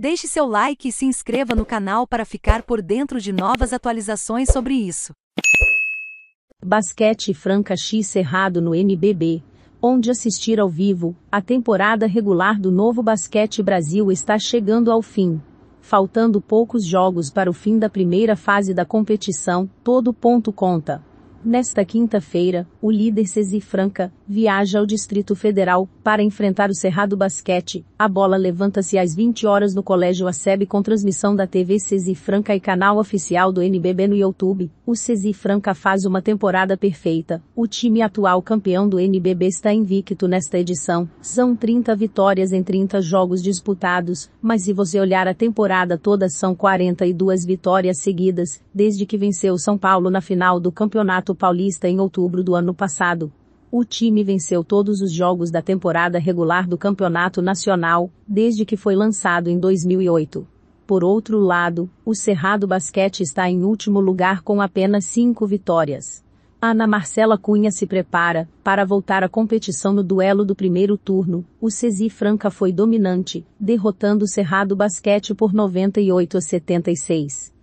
Deixe seu like e se inscreva no canal para ficar por dentro de novas atualizações sobre isso. Basquete Franca X Cerrado no NBB, onde assistir ao vivo, a temporada regular do Novo Basquete Brasil está chegando ao fim. Faltando poucos jogos para o fim da primeira fase da competição, todo ponto conta. Nesta quinta-feira, o líder Cesi Franca viaja ao Distrito Federal para enfrentar o Cerrado Basquete. A bola levanta-se às 20 horas no Colégio ASEB com transmissão da TV Cesi Franca e canal oficial do NBB no YouTube. O Cesi Franca faz uma temporada perfeita. O time atual campeão do NBB está invicto nesta edição. São 30 vitórias em 30 jogos disputados, mas se você olhar a temporada toda são 42 vitórias seguidas, desde que venceu São Paulo na final do Campeonato Paulista em outubro do ano passado. O time venceu todos os jogos da temporada regular do Campeonato Nacional, desde que foi lançado em 2008. Por outro lado, o Cerrado Basquete está em último lugar com apenas cinco vitórias. Ana Marcela Cunha se prepara para voltar à competição no duelo do primeiro turno. O Cesi Franca foi dominante, derrotando o Cerrado Basquete por 98 a 76.